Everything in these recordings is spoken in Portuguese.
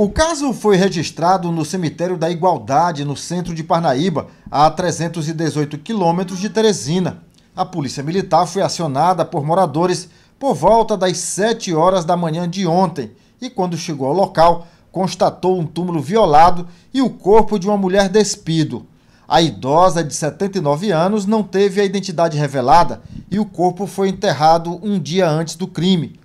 O caso foi registrado no cemitério da Igualdade, no centro de Parnaíba, a 318 quilômetros de Teresina. A polícia militar foi acionada por moradores por volta das 7 horas da manhã de ontem e, quando chegou ao local, constatou um túmulo violado e o corpo de uma mulher despido. A idosa de 79 anos não teve a identidade revelada e o corpo foi enterrado um dia antes do crime.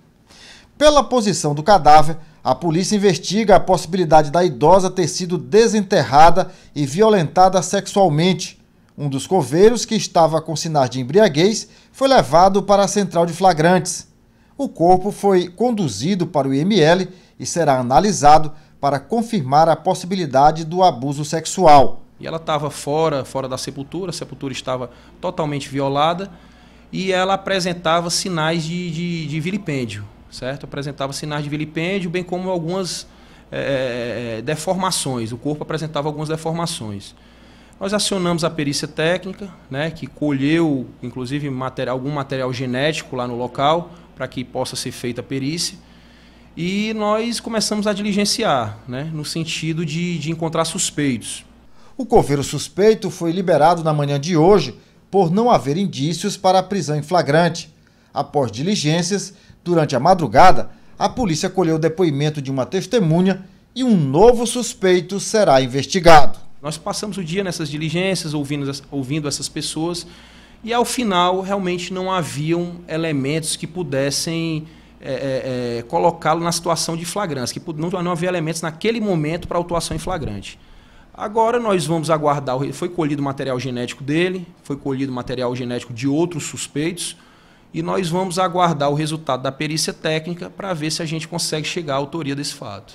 Pela posição do cadáver, a polícia investiga a possibilidade da idosa ter sido desenterrada e violentada sexualmente. Um dos coveiros, que estava com sinais de embriaguez, foi levado para a central de flagrantes. O corpo foi conduzido para o IML e será analisado para confirmar a possibilidade do abuso sexual. E ela estava fora, fora da sepultura, a sepultura estava totalmente violada e ela apresentava sinais de, de, de vilipêndio certo? Apresentava sinais de vilipêndio, bem como algumas é, deformações. O corpo apresentava algumas deformações. Nós acionamos a perícia técnica, né, que colheu, inclusive, material, algum material genético lá no local, para que possa ser feita a perícia. E nós começamos a diligenciar, né, no sentido de, de encontrar suspeitos. O coveiro suspeito foi liberado na manhã de hoje por não haver indícios para a prisão em flagrante. Após diligências, durante a madrugada, a polícia colheu o depoimento de uma testemunha e um novo suspeito será investigado. Nós passamos o dia nessas diligências, ouvindo, ouvindo essas pessoas, e ao final realmente não haviam elementos que pudessem é, é, é colocá-lo na situação de flagrância, que não, não havia elementos naquele momento para autuação em flagrante. Agora nós vamos aguardar, foi colhido material genético dele, foi colhido material genético de outros suspeitos, e nós vamos aguardar o resultado da perícia técnica para ver se a gente consegue chegar à autoria desse fato.